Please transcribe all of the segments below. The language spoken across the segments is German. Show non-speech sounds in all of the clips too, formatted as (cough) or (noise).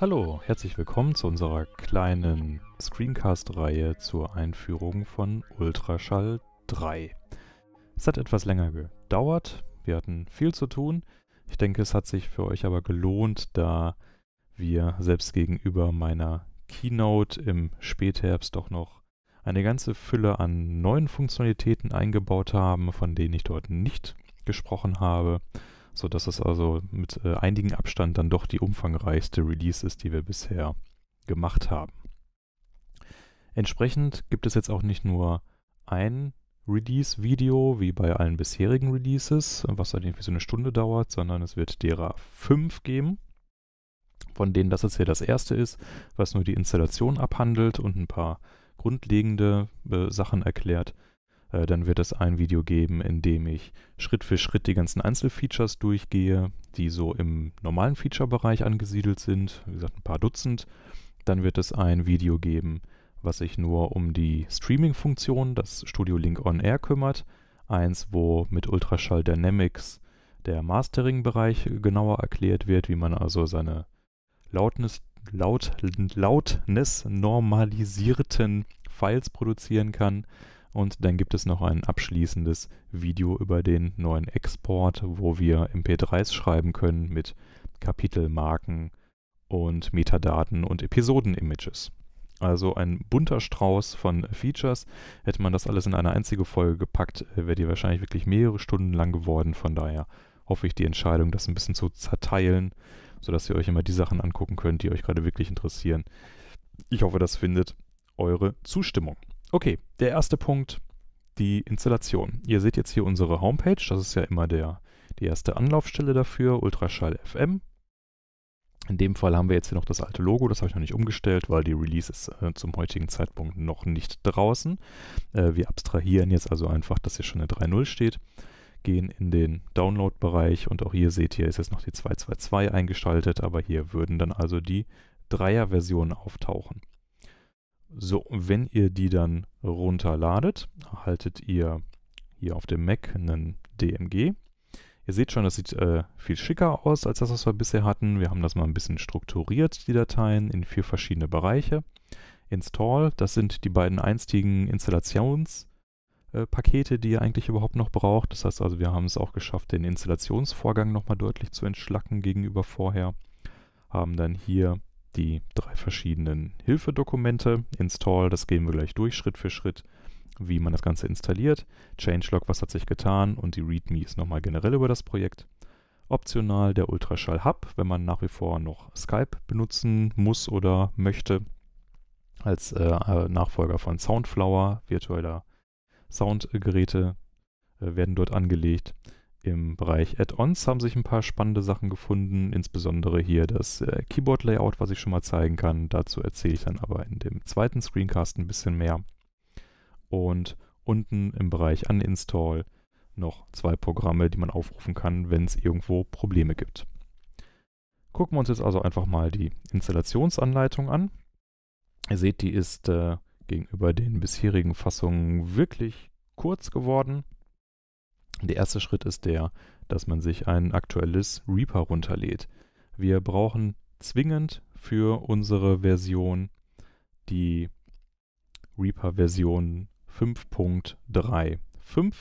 Hallo, herzlich willkommen zu unserer kleinen Screencast-Reihe zur Einführung von Ultraschall 3. Es hat etwas länger gedauert, wir hatten viel zu tun. Ich denke, es hat sich für euch aber gelohnt, da wir selbst gegenüber meiner Keynote im Spätherbst doch noch eine ganze Fülle an neuen Funktionalitäten eingebaut haben, von denen ich dort nicht gesprochen habe, sodass es also mit äh, einigem Abstand dann doch die umfangreichste Release ist, die wir bisher gemacht haben. Entsprechend gibt es jetzt auch nicht nur ein Release-Video wie bei allen bisherigen Releases, was dann irgendwie so eine Stunde dauert, sondern es wird derer fünf geben, von denen das jetzt hier das erste ist, was nur die Installation abhandelt und ein paar grundlegende äh, Sachen erklärt. Äh, dann wird es ein Video geben, in dem ich Schritt für Schritt die ganzen Einzelfeatures durchgehe, die so im normalen Feature-Bereich angesiedelt sind, wie gesagt ein paar Dutzend. Dann wird es ein Video geben, was sich nur um die Streaming-Funktion, das Studio Link On Air kümmert. Eins, wo mit Ultraschall Dynamics der Mastering-Bereich genauer erklärt wird, wie man also seine Loudness laut, Lautness normalisierten Files produzieren kann. Und dann gibt es noch ein abschließendes Video über den neuen Export, wo wir MP3s schreiben können mit Kapitelmarken und Metadaten und Episoden-Images. Also ein bunter Strauß von Features. Hätte man das alles in eine einzige Folge gepackt, wäre die wahrscheinlich wirklich mehrere Stunden lang geworden. Von daher hoffe ich die Entscheidung, das ein bisschen zu zerteilen sodass ihr euch immer die Sachen angucken könnt, die euch gerade wirklich interessieren. Ich hoffe, das findet eure Zustimmung. Okay, der erste Punkt, die Installation. Ihr seht jetzt hier unsere Homepage, das ist ja immer der, die erste Anlaufstelle dafür, Ultraschall FM. In dem Fall haben wir jetzt hier noch das alte Logo, das habe ich noch nicht umgestellt, weil die Release ist äh, zum heutigen Zeitpunkt noch nicht draußen. Äh, wir abstrahieren jetzt also einfach, dass hier schon eine 3.0 steht gehen in den Download-Bereich und auch hier seht ihr, ist jetzt noch die 222 eingeschaltet, aber hier würden dann also die Dreier-Versionen auftauchen. So, wenn ihr die dann runterladet, erhaltet ihr hier auf dem Mac einen DMG. Ihr seht schon, das sieht äh, viel schicker aus als das, was wir bisher hatten. Wir haben das mal ein bisschen strukturiert, die Dateien, in vier verschiedene Bereiche. Install, das sind die beiden einstigen Installations- äh, Pakete, die ihr eigentlich überhaupt noch braucht. Das heißt also, wir haben es auch geschafft, den Installationsvorgang nochmal deutlich zu entschlacken gegenüber vorher. Haben dann hier die drei verschiedenen Hilfedokumente. Install, das gehen wir gleich durch, Schritt für Schritt, wie man das Ganze installiert. Changelog, was hat sich getan und die README ist nochmal generell über das Projekt. Optional der Ultraschall-Hub, wenn man nach wie vor noch Skype benutzen muss oder möchte, als äh, äh Nachfolger von Soundflower, virtueller Soundgeräte äh, werden dort angelegt. Im Bereich Add-ons haben sich ein paar spannende Sachen gefunden, insbesondere hier das äh, Keyboard-Layout, was ich schon mal zeigen kann. Dazu erzähle ich dann aber in dem zweiten Screencast ein bisschen mehr. Und unten im Bereich Uninstall noch zwei Programme, die man aufrufen kann, wenn es irgendwo Probleme gibt. Gucken wir uns jetzt also einfach mal die Installationsanleitung an. Ihr seht, die ist äh, gegenüber den bisherigen Fassungen wirklich kurz geworden. Der erste Schritt ist der, dass man sich ein aktuelles Reaper runterlädt. Wir brauchen zwingend für unsere Version die Reaper-Version 5.35.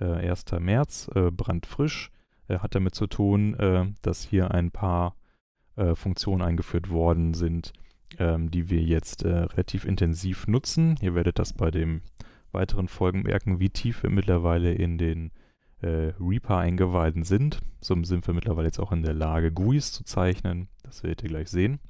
Äh, 1. März, äh, brandfrisch. Äh, hat damit zu tun, äh, dass hier ein paar äh, Funktionen eingeführt worden sind, ähm, die wir jetzt äh, relativ intensiv nutzen. Ihr werdet das bei den weiteren Folgen merken, wie tief wir mittlerweile in den äh, Reaper eingeweiden sind. So sind wir mittlerweile jetzt auch in der Lage, GUIs zu zeichnen. Das werdet ihr gleich sehen.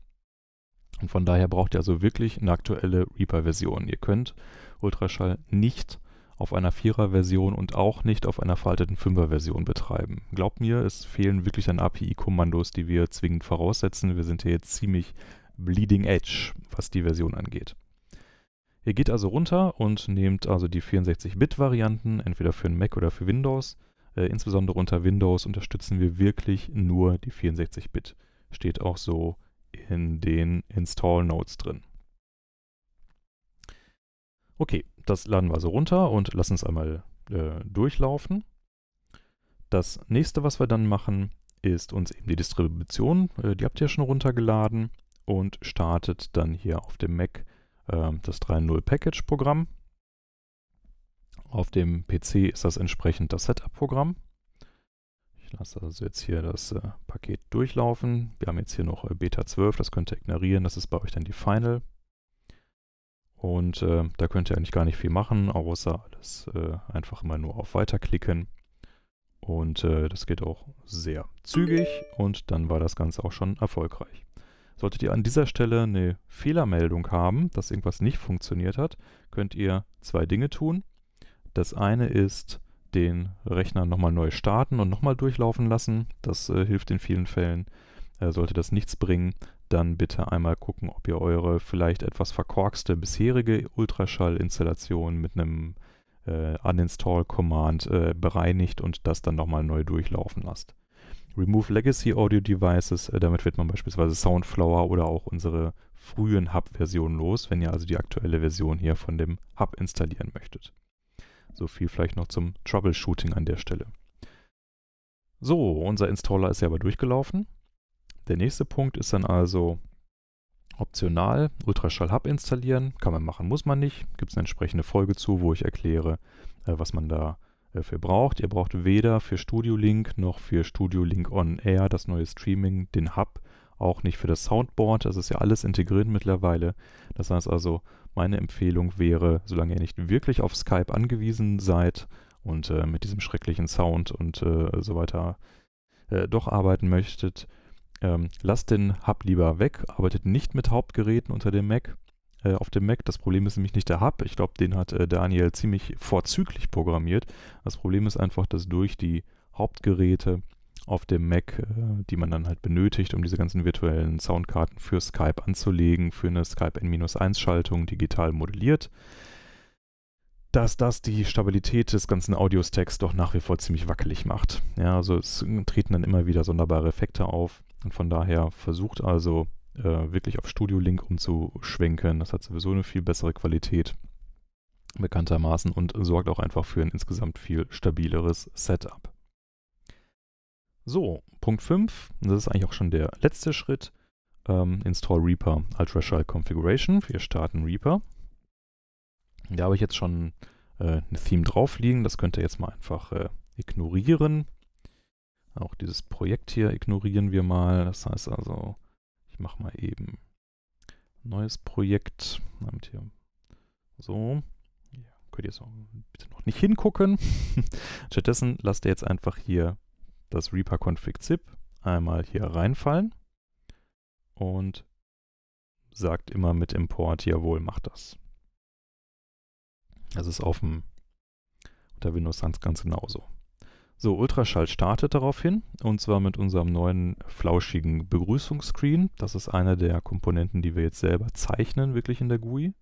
Und von daher braucht ihr also wirklich eine aktuelle Reaper-Version. Ihr könnt Ultraschall nicht auf einer 4 er version und auch nicht auf einer veralteten 5 er version betreiben. Glaubt mir, es fehlen wirklich an API-Kommandos, die wir zwingend voraussetzen. Wir sind hier jetzt ziemlich Bleeding Edge, was die Version angeht. Ihr geht also runter und nehmt also die 64-Bit-Varianten, entweder für einen Mac oder für Windows. Äh, insbesondere unter Windows unterstützen wir wirklich nur die 64-Bit. Steht auch so in den Install Notes drin. Okay, das laden wir also runter und lassen es einmal äh, durchlaufen. Das nächste, was wir dann machen, ist uns eben die Distribution, äh, die habt ihr schon runtergeladen, und startet dann hier auf dem Mac äh, das 3.0 Package Programm. Auf dem PC ist das entsprechend das Setup Programm. Ich lasse also jetzt hier das äh, Paket durchlaufen. Wir haben jetzt hier noch äh, Beta 12, das könnt ihr ignorieren, das ist bei euch dann die Final. Und äh, da könnt ihr eigentlich gar nicht viel machen, außer alles äh, einfach immer nur auf Weiter klicken. Und äh, das geht auch sehr zügig und dann war das Ganze auch schon erfolgreich. Solltet ihr an dieser Stelle eine Fehlermeldung haben, dass irgendwas nicht funktioniert hat, könnt ihr zwei Dinge tun. Das eine ist den Rechner nochmal neu starten und nochmal durchlaufen lassen. Das äh, hilft in vielen Fällen. Äh, sollte das nichts bringen, dann bitte einmal gucken, ob ihr eure vielleicht etwas verkorkste bisherige Ultraschallinstallation mit einem äh, Uninstall-Command äh, bereinigt und das dann nochmal neu durchlaufen lasst. Remove Legacy Audio Devices. Äh, damit wird man beispielsweise Soundflower oder auch unsere frühen Hub-Versionen los, wenn ihr also die aktuelle Version hier von dem Hub installieren möchtet. So viel vielleicht noch zum Troubleshooting an der Stelle. So, unser Installer ist ja aber durchgelaufen. Der nächste Punkt ist dann also optional Ultraschall Hub installieren. Kann man machen, muss man nicht. Gibt es eine entsprechende Folge zu, wo ich erkläre, äh, was man da dafür äh, braucht. Ihr braucht weder für Studio Link noch für Studio Link On Air das neue Streaming, den Hub, auch nicht für das Soundboard. Das ist ja alles integriert mittlerweile. Das heißt also, meine Empfehlung wäre, solange ihr nicht wirklich auf Skype angewiesen seid und äh, mit diesem schrecklichen Sound und äh, so weiter äh, doch arbeiten möchtet, ähm, lasst den Hub lieber weg, arbeitet nicht mit Hauptgeräten unter dem Mac äh, auf dem Mac. Das Problem ist nämlich nicht der Hub. Ich glaube, den hat äh, Daniel ziemlich vorzüglich programmiert. Das Problem ist einfach, dass durch die Hauptgeräte auf dem Mac, äh, die man dann halt benötigt, um diese ganzen virtuellen Soundkarten für Skype anzulegen, für eine Skype N-1-Schaltung digital modelliert, dass das die Stabilität des ganzen Audio-Stacks doch nach wie vor ziemlich wackelig macht. Ja, also es treten dann immer wieder sonderbare Effekte auf und von daher versucht also äh, wirklich auf Studio Link umzuschwenken. Das hat sowieso eine viel bessere Qualität bekanntermaßen und sorgt auch einfach für ein insgesamt viel stabileres Setup. So, Punkt 5, das ist eigentlich auch schon der letzte Schritt. Ähm, install Reaper Ultraschall Configuration. Wir starten Reaper. Da habe ich jetzt schon äh, ein Theme drauf liegen. Das könnt ihr jetzt mal einfach äh, ignorieren. Auch dieses Projekt hier ignorieren wir mal. Das heißt also ich mache mal eben neues Projekt. Damit hier so. Ja, könnt ihr jetzt bitte noch nicht hingucken. (laughs) Stattdessen lasst ihr jetzt einfach hier das Reaper-Config-Zip einmal hier reinfallen und sagt immer mit Import, jawohl, macht das. Das ist auf dem, unter Windows ganz, ganz genauso. So, Ultraschall startet daraufhin und zwar mit unserem neuen flauschigen Begrüßungsscreen. Das ist eine der Komponenten, die wir jetzt selber zeichnen, wirklich in der GUI.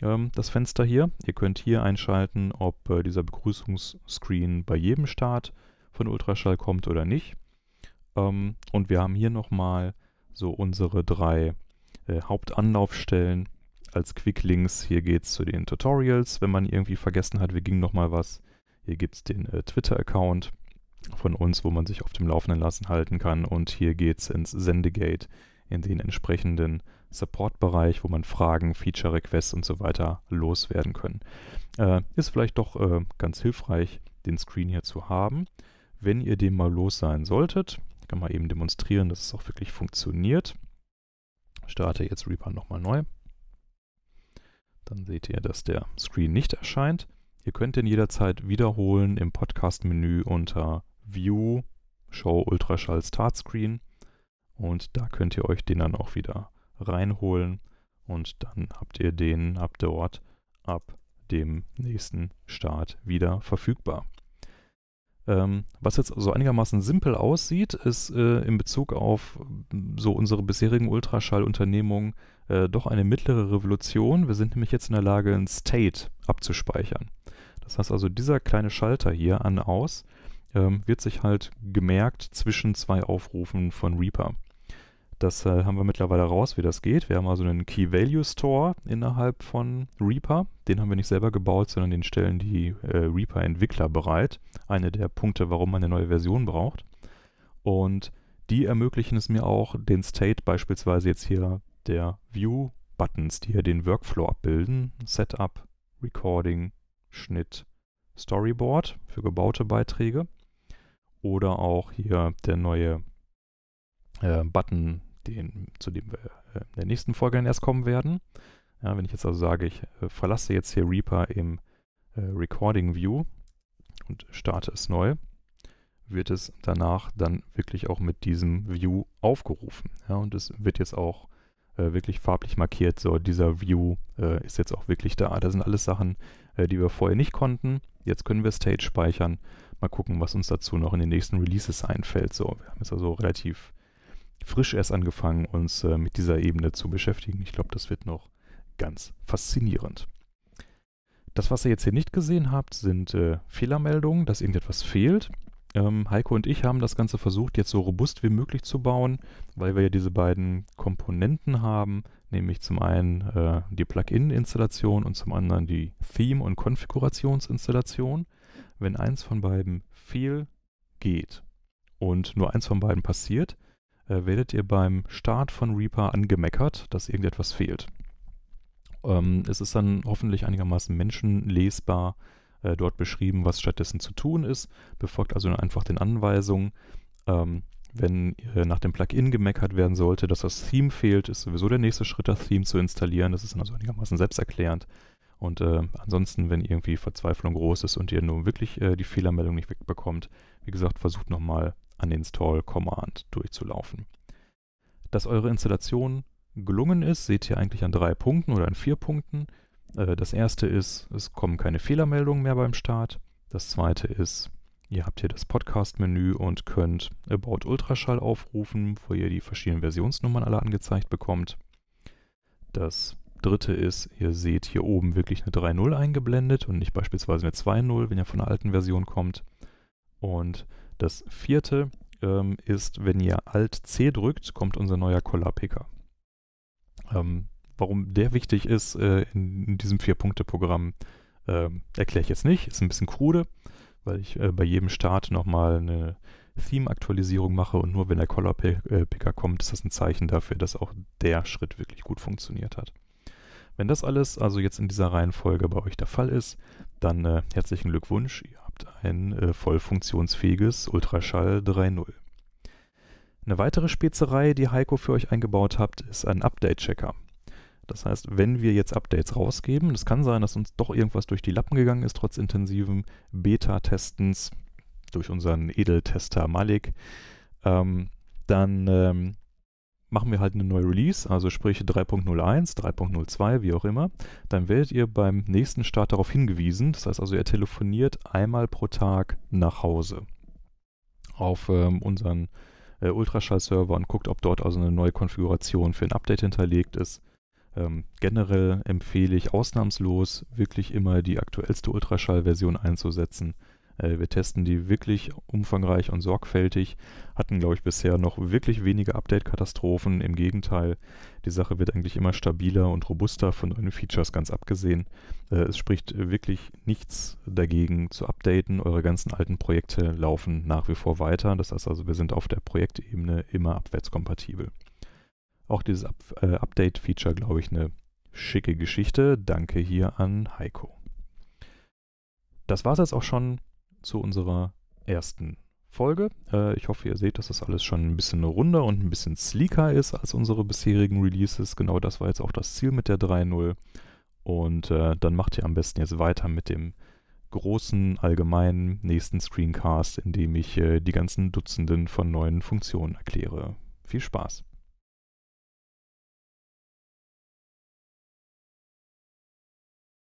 Ähm, das Fenster hier. Ihr könnt hier einschalten, ob äh, dieser Begrüßungsscreen bei jedem Start von Ultraschall kommt oder nicht. Ähm, und wir haben hier nochmal so unsere drei äh, Hauptanlaufstellen als Quicklinks. Hier geht es zu den Tutorials, wenn man irgendwie vergessen hat, wir gingen nochmal was hier gibt es den äh, Twitter-Account von uns, wo man sich auf dem Laufenden lassen halten kann. Und hier geht es ins Sendegate, in den entsprechenden Support-Bereich, wo man Fragen, Feature-Requests und so weiter loswerden können. Äh, ist vielleicht doch äh, ganz hilfreich, den Screen hier zu haben. Wenn ihr den mal los sein solltet, kann man eben demonstrieren, dass es auch wirklich funktioniert. Ich starte jetzt Reaper nochmal neu. Dann seht ihr, dass der Screen nicht erscheint. Ihr könnt den jederzeit wiederholen im Podcast-Menü unter View, Show Ultraschall Start Screen und da könnt ihr euch den dann auch wieder reinholen und dann habt ihr den ab dort ab dem nächsten Start wieder verfügbar. Ähm, was jetzt so einigermaßen simpel aussieht, ist äh, in Bezug auf mm, so unsere bisherigen Ultraschallunternehmungen äh, doch eine mittlere Revolution. Wir sind nämlich jetzt in der Lage, ein State abzuspeichern. Das heißt also, dieser kleine Schalter hier an aus ähm, wird sich halt gemerkt zwischen zwei Aufrufen von Reaper. Das äh, haben wir mittlerweile raus, wie das geht. Wir haben also einen Key Value Store innerhalb von Reaper. Den haben wir nicht selber gebaut, sondern den stellen die äh, Reaper-Entwickler bereit. Eine der Punkte, warum man eine neue Version braucht. Und die ermöglichen es mir auch, den State beispielsweise jetzt hier der View-Buttons, die hier den Workflow abbilden, Setup, Recording, Schnitt, Storyboard für gebaute Beiträge oder auch hier der neue äh, Button den, zu dem wir äh, in der nächsten Folge dann erst kommen werden. Ja, wenn ich jetzt also sage, ich äh, verlasse jetzt hier Reaper im äh, Recording View und starte es neu, wird es danach dann wirklich auch mit diesem View aufgerufen. Ja, und es wird jetzt auch äh, wirklich farblich markiert, so dieser View äh, ist jetzt auch wirklich da. Das sind alles Sachen, äh, die wir vorher nicht konnten. Jetzt können wir Stage speichern. Mal gucken, was uns dazu noch in den nächsten Releases einfällt. So, wir haben jetzt also relativ frisch erst angefangen, uns äh, mit dieser Ebene zu beschäftigen. Ich glaube, das wird noch ganz faszinierend. Das, was ihr jetzt hier nicht gesehen habt, sind äh, Fehlermeldungen, dass irgendetwas fehlt. Ähm, Heiko und ich haben das Ganze versucht, jetzt so robust wie möglich zu bauen, weil wir ja diese beiden Komponenten haben, nämlich zum einen äh, die Plugin-Installation und zum anderen die Theme- und Konfigurationsinstallation. Wenn eins von beiden fehl geht und nur eins von beiden passiert, äh, werdet ihr beim Start von Reaper angemeckert, dass irgendetwas fehlt. Ähm, es ist dann hoffentlich einigermaßen menschenlesbar äh, dort beschrieben, was stattdessen zu tun ist. Befolgt also einfach den Anweisungen. Ähm, wenn äh, nach dem Plugin gemeckert werden sollte, dass das Theme fehlt, ist sowieso der nächste Schritt, das Theme zu installieren. Das ist dann also einigermaßen selbsterklärend. Und äh, ansonsten, wenn irgendwie Verzweiflung groß ist und ihr nun wirklich äh, die Fehlermeldung nicht wegbekommt, wie gesagt, versucht nochmal an uninstall Command durchzulaufen. Dass eure Installation gelungen ist, seht ihr eigentlich an drei Punkten oder an vier Punkten. Äh, das erste ist, es kommen keine Fehlermeldungen mehr beim Start. Das zweite ist, ihr habt hier das Podcast-Menü und könnt About Ultraschall aufrufen, wo ihr die verschiedenen Versionsnummern alle angezeigt bekommt. Das dritte ist, ihr seht hier oben wirklich eine 3.0 eingeblendet und nicht beispielsweise eine 2.0, wenn ihr von einer alten Version kommt. Und das vierte ähm, ist, wenn ihr Alt C drückt, kommt unser neuer Collar-Picker. Ähm, warum der wichtig ist äh, in, in, diesem Vier-Punkte-Programm, äh, erkläre ich jetzt nicht. Ist ein bisschen krude, weil ich äh, bei jedem Start nochmal eine Theme-Aktualisierung mache und nur wenn der Collar-Picker äh, kommt, ist das ein Zeichen dafür, dass auch der Schritt wirklich gut funktioniert hat. Wenn das alles also jetzt in dieser Reihenfolge bei euch der Fall ist, dann äh, herzlichen Glückwunsch, ihr ein äh, voll funktionsfähiges Ultraschall 3.0. Eine weitere Spezerei, die Heiko für euch eingebaut hat, ist ein Update-Checker. Das heißt, wenn wir jetzt Updates rausgeben, es kann sein, dass uns doch irgendwas durch die Lappen gegangen ist, trotz intensiven Beta-Testens durch unseren Edeltester Malik, ähm, dann ähm, machen wir halt eine neue Release, also sprich 3.01, 3.02, wie auch immer, dann werdet ihr beim nächsten Start darauf hingewiesen. Das heißt also, ihr telefoniert einmal pro Tag nach Hause auf ähm, unseren äh, Ultraschall-Server und guckt, ob dort also eine neue Konfiguration für ein Update hinterlegt ist. Ähm, generell empfehle ich ausnahmslos wirklich immer die aktuellste Ultraschall-Version einzusetzen. Äh, wir testen die wirklich umfangreich und sorgfältig, hatten, glaube ich, bisher noch wirklich wenige Update-Katastrophen. Im Gegenteil, die Sache wird eigentlich immer stabiler und robuster, von neuen Features ganz abgesehen. Äh, es spricht wirklich nichts dagegen zu updaten. Eure ganzen alten Projekte laufen nach wie vor weiter. Das heißt also, wir sind auf der Projektebene immer abwärtskompatibel. Auch dieses äh, Update-Feature, glaube ich, eine schicke Geschichte. Danke hier an Heiko. Das war es jetzt auch schon zu unserer ersten Folge. Äh, ich hoffe, ihr seht, dass das alles schon ein bisschen runder und ein bisschen sleeker ist als unsere bisherigen Releases. Genau das war jetzt auch das Ziel mit der 3.0. Und äh, dann macht ihr am besten jetzt weiter mit dem großen, allgemeinen nächsten Screencast, in dem ich äh, die ganzen Dutzenden von neuen Funktionen erkläre. Viel Spaß!